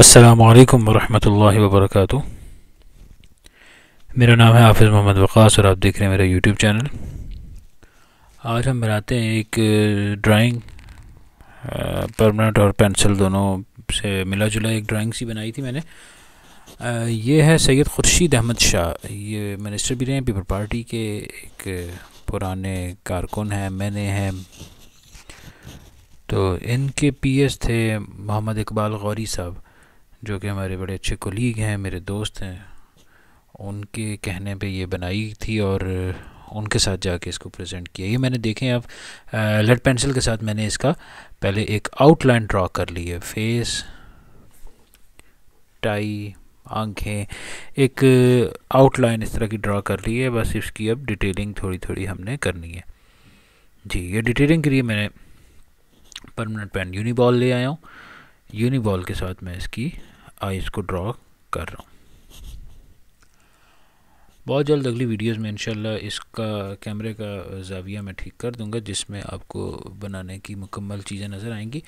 असलकम वरहमल वबरक मेरा नाम है हाफिज़ मोहम्मद वक़ास और आप देख रहे हैं मेरा यूट्यूब चैनल आज हम बनाते हैं एक ड्राइंग परमानेंट और पेंसिल दोनों से मिला जुला एक ड्राइंग सी बनाई थी मैंने ये है सैयद खुर्शीद अहमद शाह ये मिनिस्टर भी रहे हैं पीपल पार्टी के एक पुराने कारकुन हैं मैंने हैं तो इनके पीएस थे मोहम्मद इकबाल गौरी साहब जो कि हमारे बड़े अच्छे कोलीग हैं मेरे दोस्त हैं उनके कहने पे ये बनाई थी और उनके साथ जाके इसको प्रेजेंट किया ये मैंने देखें अब लेड पेंसिल के साथ मैंने इसका पहले एक आउटलाइन ड्रा कर ली है फेस टाई आंखें एक आउटलाइन इस तरह की ड्रा कर ली है बस इसकी अब डिटेलिंग थोड़ी थोड़ी हमने करनी है जी ये डिटेलिंग के लिए मैंने परमानेंट पेन यूनिबॉल ले आया हूँ यूनिबॉल के साथ मैं इसकी इसको ड्रॉ कर रहा हूँ बहुत जल्द अगली वीडियोस में इंशाल्लाह इसका कैमरे का जाविया मैं ठीक कर दूंगा जिसमें आपको बनाने की मुकम्मल चीज़ें नज़र आएंगी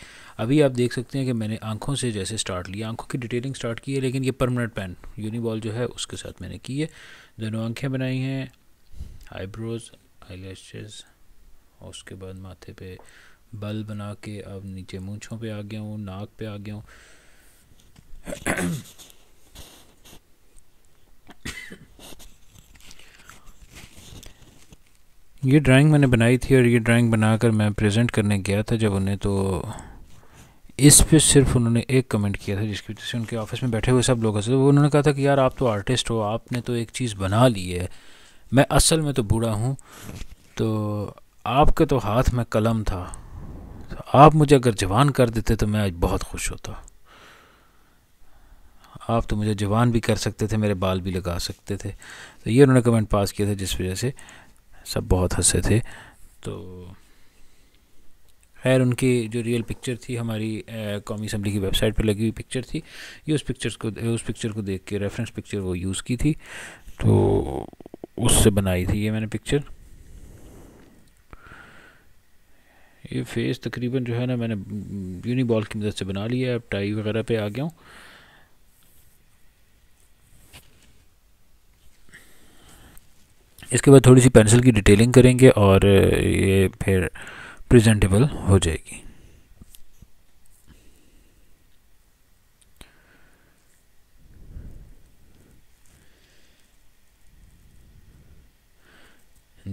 अभी आप देख सकते हैं कि मैंने आंखों से जैसे स्टार्ट लिया आंखों की डिटेलिंग स्टार्ट की है लेकिन ये परमानेंट पैन यूनिबॉल जो है उसके साथ मैंने की है दोनों आँखें बनाई हैं आईब्रोज आई और उसके बाद माथे पे बल बना के अब नीचे मूँछों पे आ गया हूँ नाक पे आ गया हूँ ये ड्राइंग मैंने बनाई थी और ये ड्राइंग बनाकर मैं प्रेजेंट करने गया था जब उन्हें तो इस पे सिर्फ उन्होंने एक कमेंट किया था जिसकी वजह से उनके ऑफिस में बैठे हुए सब लोगों से तो वो उन्होंने कहा था कि यार आप तो आर्टिस्ट हो आपने तो एक चीज़ बना ली है मैं असल में तो बूढ़ा हूँ तो आपके तो हाथ में कलम था तो आप मुझे अगर जवान कर देते तो मैं आज बहुत खुश होता आप तो मुझे जवान भी कर सकते थे मेरे बाल भी लगा सकते थे तो ये उन्होंने कमेंट पास किया था जिस वजह से सब बहुत हंसे थे तो खैर उनकी जो रियल पिक्चर थी हमारी कौमी असम्बली की वेबसाइट पर लगी हुई पिक्चर थी ये उस पिक्चर्स को उस पिक्चर को देख के रेफरेंस पिक्चर वो यूज़ की थी तो उससे बनाई थी ये मैंने पिक्चर ये फेस तकरीबन जो है ना मैंने यूनी बॉल की मदद से बना लिया है अब टाई वगैरह पे आ गया हूँ इसके बाद थोड़ी सी पेंसिल की डिटेलिंग करेंगे और ये फिर प्रेजेंटेबल हो जाएगी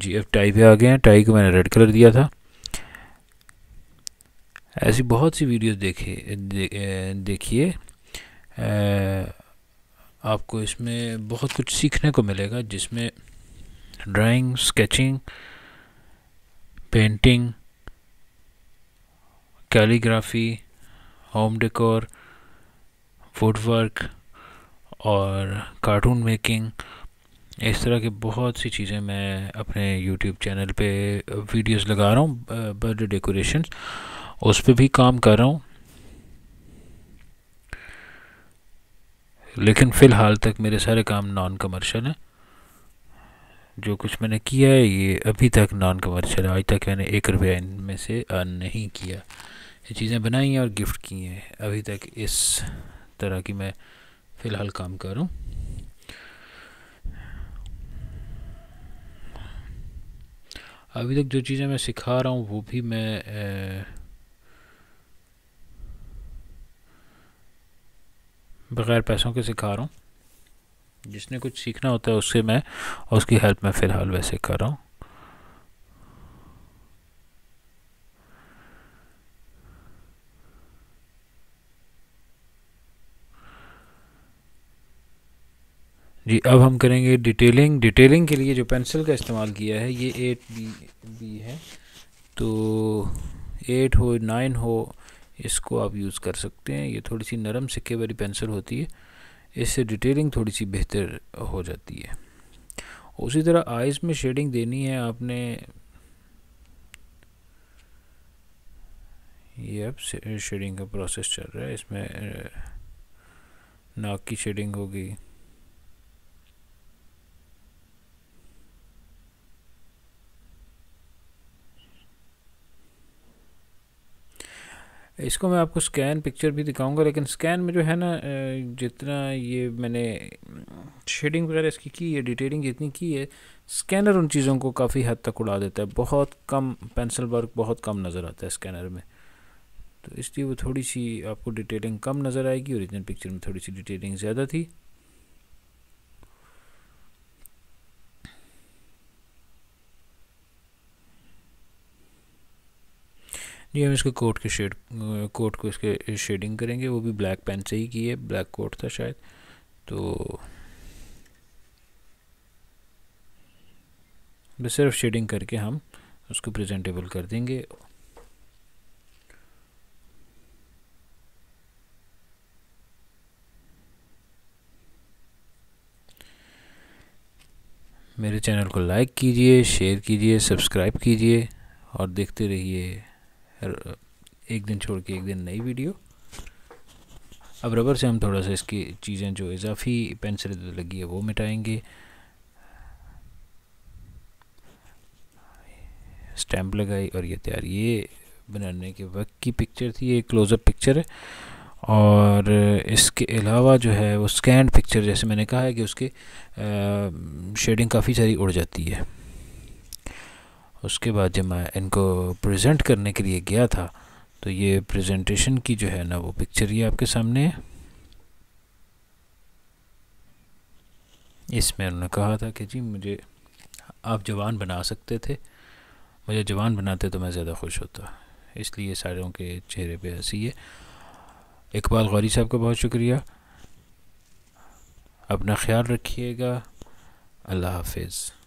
जी अब टाई पे आ गए हैं टाई को मैंने रेड कलर दिया था ऐसी बहुत सी वीडियोस देखे दे, देखिए आपको इसमें बहुत कुछ सीखने को मिलेगा जिसमें drawing sketching painting calligraphy home decor footwork और कार्टून मेकिंग इस तरह की बहुत सी चीज़ें मैं अपने यूट्यूब चैनल पे वीडियोस लगा रहा हूँ बर्थडे डेकोरेशंस उस पर भी काम कर रहा हूँ लेकिन फ़िलहाल तक मेरे सारे काम नॉन कमर्शियल हैं जो कुछ मैंने किया है ये अभी तक नॉन कमर्शियल आज तक मैंने एक रुपया इनमें से अर्न नहीं किया ये चीज़ें बनाई हैं और गिफ्ट की हैं अभी तक इस तरह की मैं फ़िलहाल काम कर रहा हूँ अभी तक जो चीज़ें मैं सिखा रहा हूँ वो भी मैं ए, बग़ैर पैसों के सिखा रहा हूँ जिसने कुछ सीखना होता है उससे मैं और उसकी हेल्प में फ़िलहाल वैसे कर रहा हूँ जी अब हम करेंगे डिटेलिंग डिटेलिंग के लिए जो पेंसिल का इस्तेमाल किया है ये एट बी बी है तो एट हो नाइन हो इसको आप यूज़ कर सकते हैं ये थोड़ी सी नरम सिक्के वाली पेंसिल होती है इससे डिटेलिंग थोड़ी सी बेहतर हो जाती है उसी तरह आइज़ में शेडिंग देनी है आपने ये अब शेडिंग का प्रोसेस चल रहा है इसमें नाक की शेडिंग होगी इसको मैं आपको स्कैन पिक्चर भी दिखाऊंगा लेकिन स्कैन में जो है ना जितना ये मैंने शेडिंग वगैरह इसकी की है डिटेलिंग जितनी की है स्कैनर उन चीज़ों को काफ़ी हद तक उड़ा देता है बहुत कम पेंसिल वर्क बहुत कम नज़र आता है स्कैनर में तो इसलिए वो थोड़ी सी आपको डिटेलिंग कम नज़र आएगी ओरिजिनल पिक्चर में थोड़ी सी डिटेलिंग ज़्यादा थी जी हम इसके कोट के शेड कोट को इसके शेडिंग करेंगे वो भी ब्लैक पेन से ही की है ब्लैक कोट था शायद तो बस सिर्फ शेडिंग करके हम उसको प्रेजेंटेबल कर देंगे मेरे चैनल को लाइक कीजिए शेयर कीजिए सब्सक्राइब कीजिए और देखते रहिए एक दिन छोड़ के एक दिन नई वीडियो अब रबर से हम थोड़ा सा इसकी चीज़ें जो इजाफी पेंसिल लगी है वो मिटाएंगे स्टैम्प लगाई और ये तैयार ये बनाने के वक्त की पिक्चर थी ये क्लोज़अप पिक्चर है और इसके अलावा जो है वो स्कैंड पिक्चर जैसे मैंने कहा है कि उसके शेडिंग काफ़ी सारी उड़ जाती है उसके बाद जब मैं इनको प्रेजेंट करने के लिए गया था तो ये प्रेजेंटेशन की जो है ना वो पिक्चर ये आपके सामने है इसमें उन्होंने कहा था कि जी मुझे आप जवान बना सकते थे मुझे जवान बनाते तो मैं ज़्यादा खुश होता इसलिए सारों के चेहरे पे हंसी है इकबाल गौरी साहब का बहुत शुक्रिया अपना ख्याल रखिएगा अल्लाह हाफिज़